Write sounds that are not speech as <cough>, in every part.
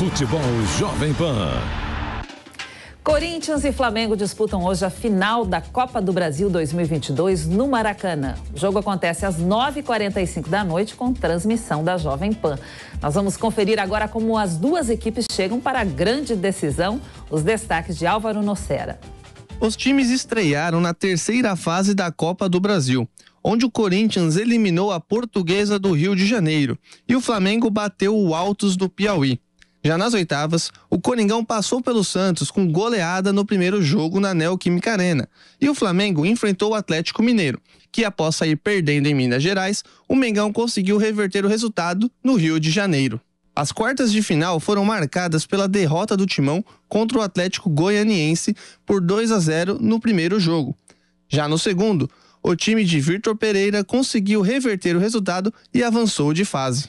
Futebol Jovem Pan. Corinthians e Flamengo disputam hoje a final da Copa do Brasil 2022 no Maracanã. O jogo acontece às 9h45 da noite com transmissão da Jovem Pan. Nós vamos conferir agora como as duas equipes chegam para a grande decisão. Os destaques de Álvaro Nocera. Os times estrearam na terceira fase da Copa do Brasil, onde o Corinthians eliminou a Portuguesa do Rio de Janeiro e o Flamengo bateu o Altos do Piauí. Já nas oitavas, o Coringão passou pelo Santos com goleada no primeiro jogo na Neoquímica Arena. E o Flamengo enfrentou o Atlético Mineiro, que após sair perdendo em Minas Gerais, o Mengão conseguiu reverter o resultado no Rio de Janeiro. As quartas de final foram marcadas pela derrota do Timão contra o Atlético Goianiense por 2 a 0 no primeiro jogo. Já no segundo, o time de Vitor Pereira conseguiu reverter o resultado e avançou de fase.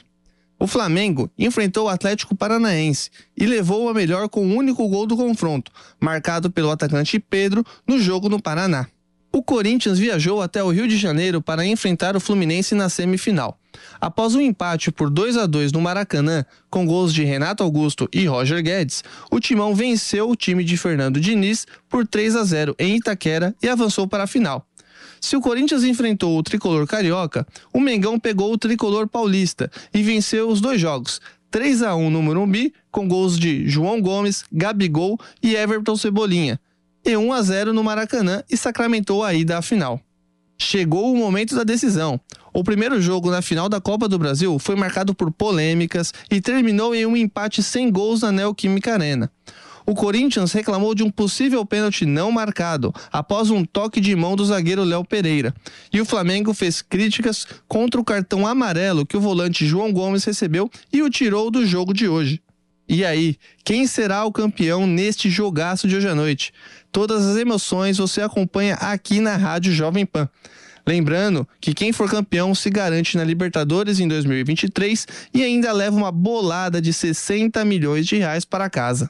O Flamengo enfrentou o Atlético Paranaense e levou a melhor com o um único gol do confronto, marcado pelo atacante Pedro no jogo no Paraná. O Corinthians viajou até o Rio de Janeiro para enfrentar o Fluminense na semifinal. Após um empate por 2 a 2 no Maracanã, com gols de Renato Augusto e Roger Guedes, o Timão venceu o time de Fernando Diniz por 3 a 0 em Itaquera e avançou para a final. Se o Corinthians enfrentou o tricolor carioca, o Mengão pegou o tricolor paulista e venceu os dois jogos. 3 a 1 no Morumbi, com gols de João Gomes, Gabigol e Everton Cebolinha. E 1 a 0 no Maracanã e sacramentou a ida à final. Chegou o momento da decisão. O primeiro jogo na final da Copa do Brasil foi marcado por polêmicas e terminou em um empate sem gols na Neoquímica Arena o Corinthians reclamou de um possível pênalti não marcado após um toque de mão do zagueiro Léo Pereira. E o Flamengo fez críticas contra o cartão amarelo que o volante João Gomes recebeu e o tirou do jogo de hoje. E aí, quem será o campeão neste jogaço de hoje à noite? Todas as emoções você acompanha aqui na Rádio Jovem Pan. Lembrando que quem for campeão se garante na Libertadores em 2023 e ainda leva uma bolada de 60 milhões de reais para casa.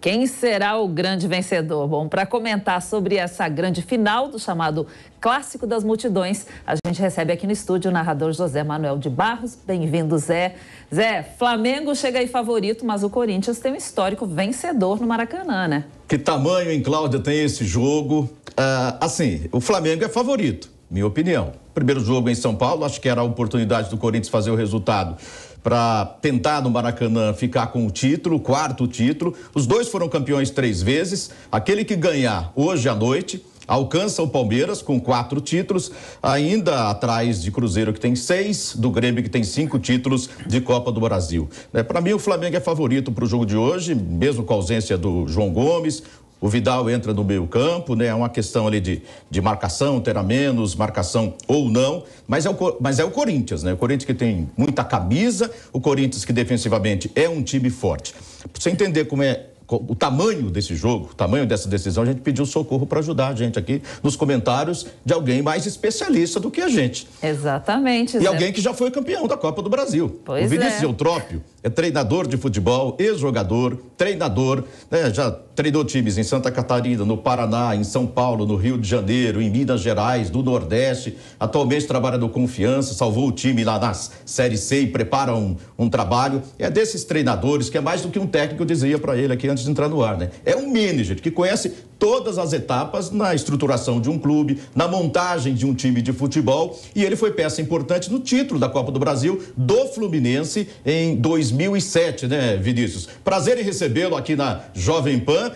Quem será o grande vencedor? Bom, para comentar sobre essa grande final do chamado Clássico das Multidões, a gente recebe aqui no estúdio o narrador José Manuel de Barros. Bem-vindo, Zé. Zé, Flamengo chega aí favorito, mas o Corinthians tem um histórico vencedor no Maracanã, né? Que tamanho, hein, Cláudia, tem esse jogo? Ah, assim, o Flamengo é favorito, minha opinião. Primeiro jogo em São Paulo, acho que era a oportunidade do Corinthians fazer o resultado para tentar no Maracanã ficar com o título, quarto título. Os dois foram campeões três vezes. Aquele que ganhar hoje à noite alcança o Palmeiras com quatro títulos, ainda atrás de Cruzeiro que tem seis, do Grêmio que tem cinco títulos de Copa do Brasil. É, para mim o Flamengo é favorito para o jogo de hoje, mesmo com a ausência do João Gomes. O Vidal entra no meio campo, né? É uma questão ali de, de marcação, a menos, marcação ou não. Mas é, o, mas é o Corinthians, né? O Corinthians que tem muita camisa, o Corinthians que defensivamente é um time forte. Pra você entender como é o tamanho desse jogo, o tamanho dessa decisão, a gente pediu socorro para ajudar a gente aqui nos comentários de alguém mais especialista do que a gente. Exatamente. E Zé. alguém que já foi campeão da Copa do Brasil. Pois o Vinícius é. Eutrópio é treinador de futebol, ex-jogador, treinador, né? já treinou times em Santa Catarina, no Paraná, em São Paulo, no Rio de Janeiro, em Minas Gerais, do Nordeste. Atualmente trabalha no Confiança, salvou o time lá na Série C e prepara um, um trabalho. É desses treinadores que é mais do que um técnico, eu dizia para ele aqui antes de entrar no ar, né? É um manager que conhece todas as etapas na estruturação de um clube, na montagem de um time de futebol, e ele foi peça importante no título da Copa do Brasil do Fluminense em 2007, né, Vinícius? Prazer em recebê-lo aqui na Jovem Pan.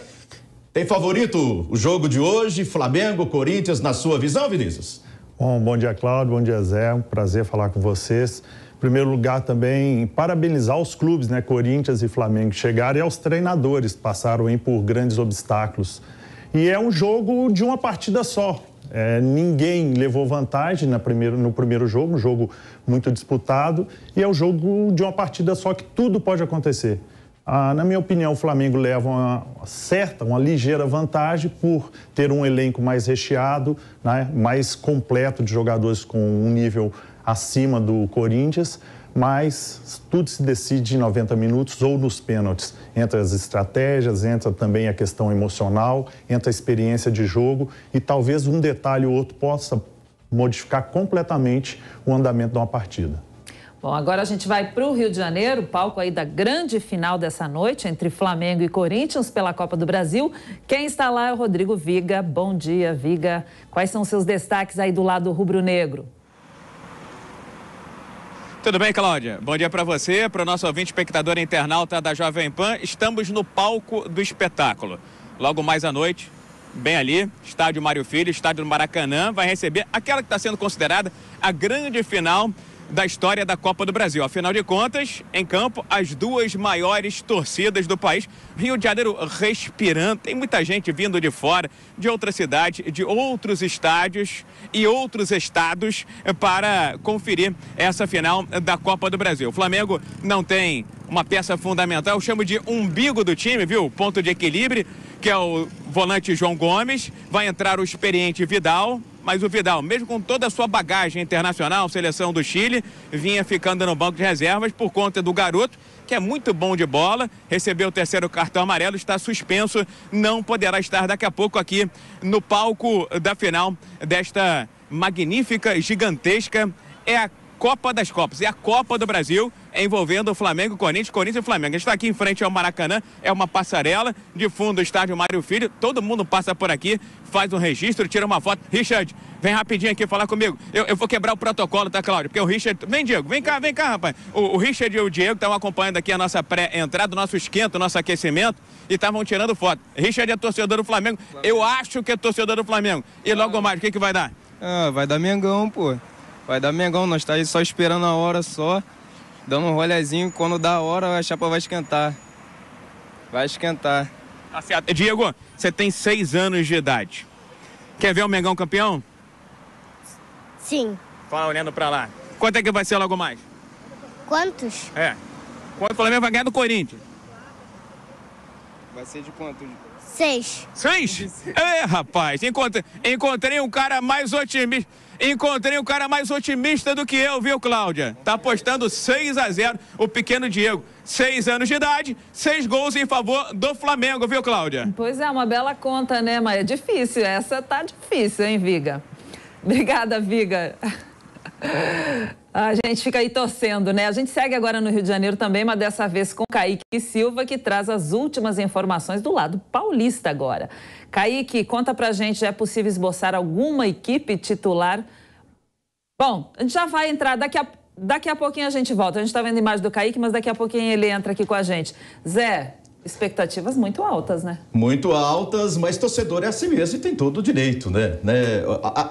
Tem favorito o jogo de hoje, Flamengo, Corinthians, na sua visão, Vinícius? Bom, bom dia, Cláudio. Bom dia, Zé. Um prazer falar com vocês. Em primeiro lugar, também parabenizar os clubes, né? Corinthians e Flamengo, chegaram e aos treinadores, passaram aí por grandes obstáculos e é um jogo de uma partida só. É, ninguém levou vantagem na primeiro, no primeiro jogo, um jogo muito disputado, e é um jogo de uma partida só que tudo pode acontecer. Ah, na minha opinião, o Flamengo leva uma certa, uma ligeira vantagem por ter um elenco mais recheado, né, mais completo de jogadores com um nível acima do Corinthians mas tudo se decide em 90 minutos ou nos pênaltis. Entra as estratégias, entra também a questão emocional, entra a experiência de jogo e talvez um detalhe ou outro possa modificar completamente o andamento de uma partida. Bom, agora a gente vai para o Rio de Janeiro, palco aí da grande final dessa noite entre Flamengo e Corinthians pela Copa do Brasil. Quem está lá é o Rodrigo Viga. Bom dia, Viga. Quais são os seus destaques aí do lado rubro-negro? Tudo bem, Cláudia? Bom dia para você, para o nosso ouvinte, espectador internauta da Jovem Pan. Estamos no palco do espetáculo. Logo mais à noite, bem ali, estádio Mário Filho, estádio do Maracanã, vai receber aquela que está sendo considerada a grande final da história da Copa do Brasil. Afinal de contas, em campo, as duas maiores torcidas do país. Rio de Janeiro respirando, tem muita gente vindo de fora, de outra cidade, de outros estádios e outros estados para conferir essa final da Copa do Brasil. O Flamengo não tem uma peça fundamental, eu chamo de umbigo do time, viu? Ponto de equilíbrio, que é o volante João Gomes, vai entrar o experiente Vidal, mas o Vidal, mesmo com toda a sua bagagem internacional, seleção do Chile, vinha ficando no banco de reservas por conta do garoto, que é muito bom de bola, recebeu o terceiro cartão amarelo, está suspenso, não poderá estar daqui a pouco aqui no palco da final desta magnífica, gigantesca. É a Copa das Copas. É a Copa do Brasil envolvendo o Flamengo, Corinthians, Corinthians e Flamengo. A gente está aqui em frente ao Maracanã, é uma passarela, de fundo o estádio Mário Filho, todo mundo passa por aqui, faz um registro, tira uma foto. Richard, vem rapidinho aqui falar comigo. Eu, eu vou quebrar o protocolo, tá, Cláudio? Porque o Richard... Vem, Diego, vem cá, vem cá, rapaz. O, o Richard e o Diego estão acompanhando aqui a nossa pré-entrada, o nosso esquento, o nosso aquecimento, e estavam tirando foto. Richard é torcedor do Flamengo, Flamengo. eu acho que é torcedor do Flamengo. E logo mais, o que, que vai dar? Ah, vai dar Mengão, pô. Vai dar Mengão, nós tá aí só esperando a hora só, dando um rolezinho. Quando dá a hora, a chapa vai esquentar. Vai esquentar. Tá certo. Diego, você tem seis anos de idade. Quer ver o Mengão campeão? Sim. Fala olhando pra lá. Quanto é que vai ser logo mais? Quantos? É. Quanto o Flamengo vai ganhar do Corinthians? Vai ser de quanto? Seis. Seis? É, rapaz, encontrei, encontrei um cara mais otimista. Encontrei o cara mais otimista do que eu, viu, Cláudia? Tá apostando 6 a 0 o pequeno Diego. Seis anos de idade, seis gols em favor do Flamengo, viu, Cláudia? Pois é, uma bela conta, né? Mas é difícil, essa tá difícil, hein, Viga? Obrigada, Viga. A gente fica aí torcendo, né? A gente segue agora no Rio de Janeiro também, mas dessa vez com Kaique Silva, que traz as últimas informações do lado paulista agora. Kaique, conta pra gente, é possível esboçar alguma equipe titular? Bom, a gente já vai entrar daqui a, daqui a pouquinho a gente volta. A gente tá vendo a imagem do Kaique, mas daqui a pouquinho ele entra aqui com a gente. Zé, Expectativas muito altas, né? Muito altas, mas torcedor é assim mesmo e tem todo o direito, né? né?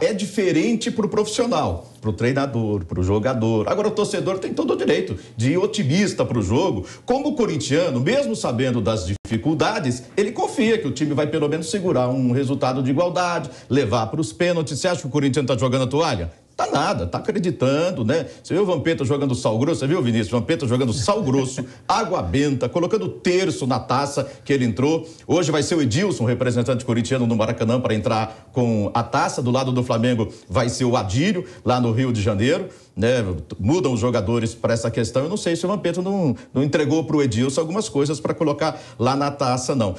É diferente para o profissional, para o treinador, para o jogador. Agora, o torcedor tem todo o direito de ir otimista para o jogo. Como o corintiano, mesmo sabendo das dificuldades, ele confia que o time vai pelo menos segurar um resultado de igualdade, levar para os pênaltis. Você acha que o corintiano está jogando a toalha? Tá nada, tá acreditando, né? Você viu o Vampeta jogando sal grosso, você viu, Vinícius? Vampeta jogando sal grosso, <laughs> água benta, colocando terço na taça que ele entrou. Hoje vai ser o Edilson, representante corintiano no Maracanã, para entrar com a taça. Do lado do Flamengo vai ser o Adílio, lá no Rio de Janeiro. Né, mudam os jogadores para essa questão. Eu não sei se o Vampeta não, não entregou para o Edilson algumas coisas para colocar lá na taça, não.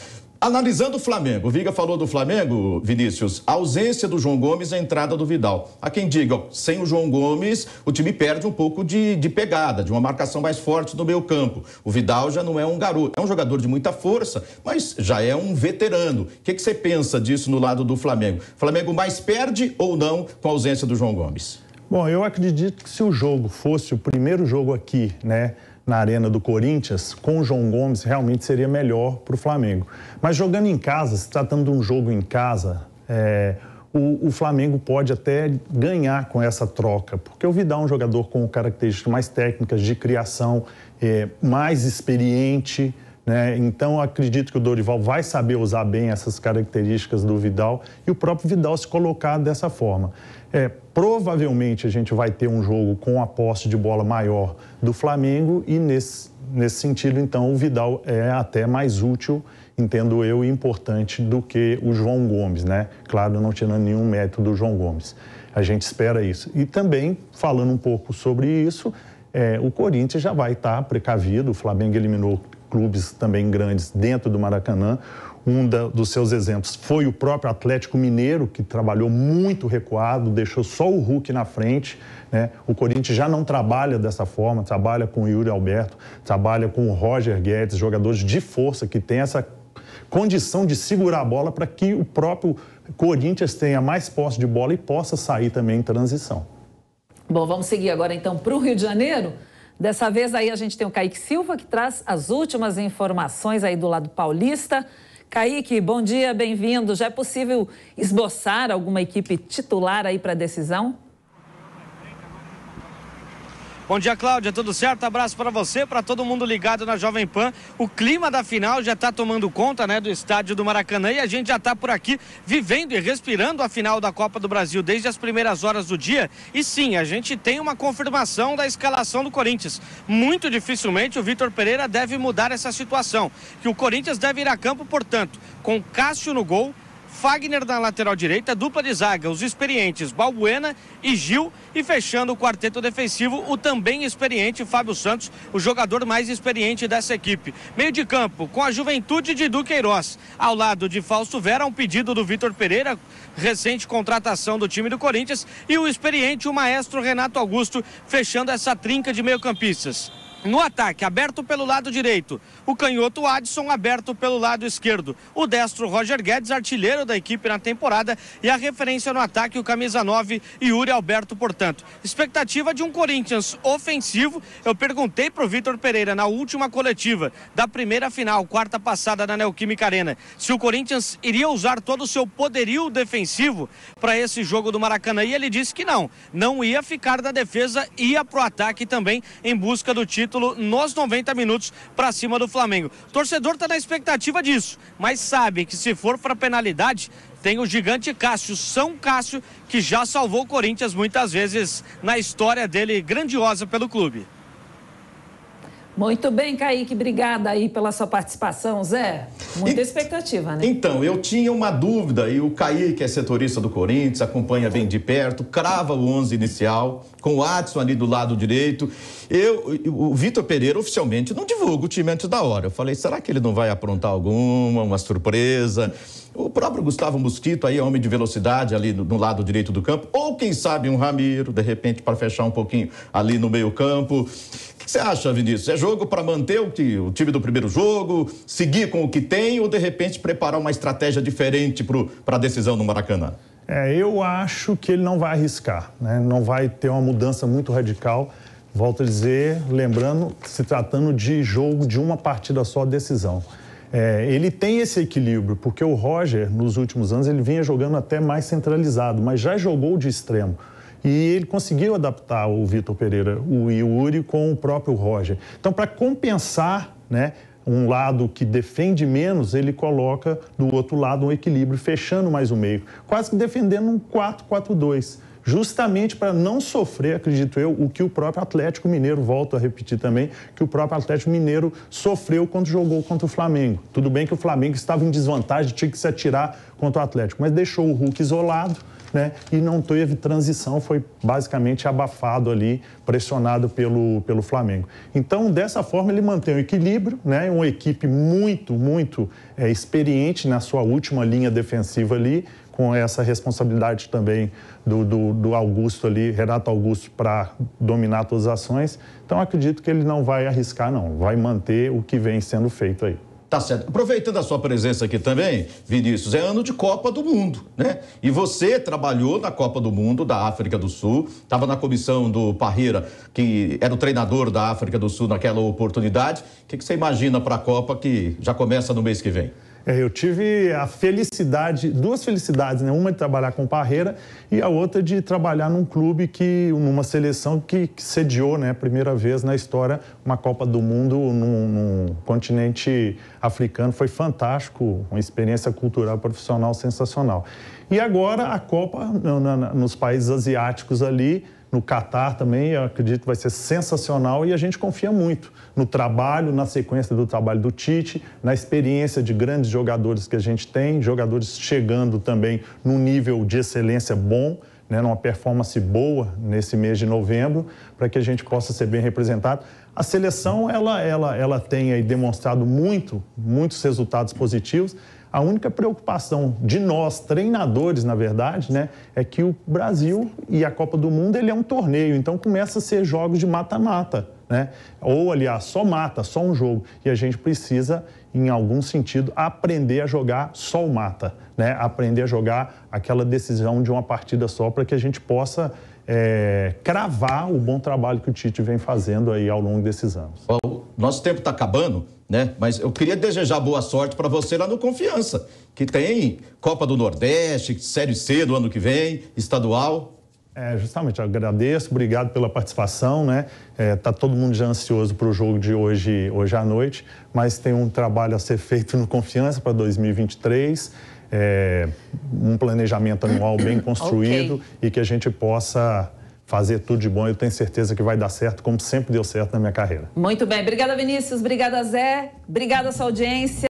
Analisando o Flamengo, o Viga falou do Flamengo, Vinícius, a ausência do João Gomes e a entrada do Vidal. Há quem diga, sem o João Gomes, o time perde um pouco de, de pegada, de uma marcação mais forte no meio campo. O Vidal já não é um garoto, é um jogador de muita força, mas já é um veterano. O que, que você pensa disso no lado do Flamengo? O Flamengo mais perde ou não com a ausência do João Gomes? Bom, eu acredito que se o jogo fosse o primeiro jogo aqui, né? na arena do Corinthians, com o João Gomes, realmente seria melhor para o Flamengo. Mas jogando em casa, se tratando de um jogo em casa, é, o, o, Flamengo pode até ganhar com essa troca, porque o Vidal é um jogador com características mais técnicas de criação, é, mais experiente, né? Então, acredito que o Dorival vai saber usar bem essas características do Vidal e o próprio Vidal se colocar dessa forma. É, provavelmente a gente vai ter um jogo com a posse de bola maior do Flamengo e nesse, nesse sentido, então, o Vidal é até mais útil, entendo eu, e importante do que o João Gomes, né? Claro, não tirando nenhum mérito do João Gomes. A gente espera isso. E também, falando um pouco sobre isso, é, o Corinthians já vai estar precavido, o Flamengo eliminou clubes também grandes dentro do Maracanã. Um da, dos seus exemplos foi o próprio Atlético Mineiro, que trabalhou muito recuado, deixou só o Hulk na frente. Né? O Corinthians já não trabalha dessa forma, trabalha com o Yuri Alberto, trabalha com o Roger Guedes, jogadores de força que têm essa condição de segurar a bola para que o próprio Corinthians tenha mais posse de bola e possa sair também em transição. Bom, vamos seguir agora então para o Rio de Janeiro. Dessa vez aí a gente tem o Kaique Silva que traz as últimas informações aí do lado paulista. Kaique, bom dia, bem-vindo. Já é possível esboçar alguma equipe titular aí para a decisão? Bom dia, Cláudia. Tudo certo? Abraço para você, para todo mundo ligado na Jovem Pan. O clima da final já está tomando conta, né, do estádio do Maracanã e a gente já está por aqui vivendo e respirando a final da Copa do Brasil desde as primeiras horas do dia. E sim, a gente tem uma confirmação da escalação do Corinthians. Muito dificilmente o Vitor Pereira deve mudar essa situação, que o Corinthians deve ir a campo, portanto, com Cássio no gol, Fagner na lateral direita, dupla de zaga, os experientes Balbuena e Gil. E fechando o quarteto defensivo, o também experiente Fábio Santos, o jogador mais experiente dessa equipe. Meio de campo, com a juventude de Duqueiroz. Ao lado de Fausto Vera, um pedido do Vitor Pereira, recente contratação do time do Corinthians. E o experiente, o maestro Renato Augusto, fechando essa trinca de meio-campistas. No ataque, aberto pelo lado direito, o canhoto Adson aberto pelo lado esquerdo. O destro Roger Guedes, artilheiro da equipe na temporada, e a referência no ataque, o camisa 9, Yuri Alberto, portanto. Expectativa de um Corinthians ofensivo. Eu perguntei para o Vitor Pereira na última coletiva da primeira final, quarta passada na Neoquímica Arena, se o Corinthians iria usar todo o seu poderio defensivo para esse jogo do Maracanã. E ele disse que não, não ia ficar da defesa, ia para o ataque também em busca do título título nos 90 minutos para cima do Flamengo. O torcedor está na expectativa disso, mas sabe que se for para penalidade, tem o gigante Cássio, São Cássio, que já salvou o Corinthians muitas vezes na história dele grandiosa pelo clube. Muito bem, Kaique. Obrigada aí pela sua participação, Zé. Muita e, expectativa, né? Então, eu tinha uma dúvida e o Kaique é setorista do Corinthians, acompanha bem de perto, crava o 11 inicial, com o Adson ali do lado direito. Eu, o Vitor Pereira oficialmente não divulga o time antes da hora. Eu falei, será que ele não vai aprontar alguma, uma surpresa? O próprio Gustavo Mosquito aí é homem de velocidade ali no, no lado direito do campo. Ou quem sabe um Ramiro, de repente, para fechar um pouquinho ali no meio campo. O que você acha, Vinícius? É jogo para manter o, que, o time do primeiro jogo, seguir com o que tem ou, de repente, preparar uma estratégia diferente para a decisão no Maracanã? É, eu acho que ele não vai arriscar, né? não vai ter uma mudança muito radical. Volto a dizer, lembrando, se tratando de jogo de uma partida só, decisão. É, ele tem esse equilíbrio, porque o Roger, nos últimos anos, ele vinha jogando até mais centralizado, mas já jogou de extremo. E ele conseguiu adaptar o Vitor Pereira o Yuri com o próprio Roger. Então, para compensar né, um lado que defende menos, ele coloca do outro lado um equilíbrio, fechando mais o meio. Quase que defendendo um 4-4-2 justamente para não sofrer, acredito eu, o que o próprio Atlético Mineiro, volto a repetir também, que o próprio Atlético Mineiro sofreu quando jogou contra o Flamengo. Tudo bem que o Flamengo estava em desvantagem, tinha que se atirar contra o Atlético, mas deixou o Hulk isolado. Né? E não teve transição, foi basicamente abafado ali, pressionado pelo, pelo Flamengo. Então, dessa forma, ele mantém o equilíbrio, né? Uma equipe muito, muito é, experiente na sua última linha defensiva ali, com essa responsabilidade também do, do, do Augusto ali, Renato Augusto, para dominar todas as ações. Então, acredito que ele não vai arriscar, não. Vai manter o que vem sendo feito aí. Tá certo. Aproveitando a sua presença aqui também, Vinícius, é ano de Copa do Mundo, né? E você trabalhou na Copa do Mundo da África do Sul, estava na comissão do Parreira, que era o treinador da África do Sul naquela oportunidade. O que, que você imagina para a Copa que já começa no mês que vem? É, eu tive a felicidade, duas felicidades, né? Uma de trabalhar com Parreira e a outra de trabalhar num clube que, numa seleção que, que sediou, né, primeira vez na história, uma Copa do Mundo num, num continente africano. Foi fantástico, uma experiência cultural, profissional sensacional. E agora a Copa no, no, nos países asiáticos ali no Catar também, eu acredito que vai ser sensacional e a gente confia muito no trabalho, na sequência do trabalho do Tite, na experiência de grandes jogadores que a gente tem, jogadores chegando também num nível de excelência bom, né, numa performance boa nesse mês de novembro, para que a gente possa ser bem representado. A seleção ela, ela, ela tem aí demonstrado muito, muitos resultados positivos, a única preocupação de nós, treinadores, na verdade, né, é que o Brasil e a Copa do Mundo ele é um torneio, então começa a ser jogos de mata-mata. Né? Ou, aliás, só mata, só um jogo. E a gente precisa, em algum sentido, aprender a jogar só o mata, né? Aprender a jogar aquela decisão de uma partida só para que a gente possa é, cravar o bom trabalho que o Tite vem fazendo aí ao longo desses anos. nosso tempo está acabando né? Mas eu queria desejar boa sorte para você lá no Confiança, que tem Copa do Nordeste, Série C do ano que vem, estadual. É, justamente, agradeço, obrigado pela participação, né? É, tá todo mundo já ansioso para o jogo de hoje, hoje à noite, mas tem um trabalho a ser feito no Confiança para 2023, é, um planejamento anual bem <coughs> construído okay. e que a gente possa fazer tudo de bom. Eu tenho certeza que vai dar certo, como sempre deu certo na minha carreira. Muito bem. Obrigada, Vinícius. Obrigada, Zé. Obrigada, sua audiência.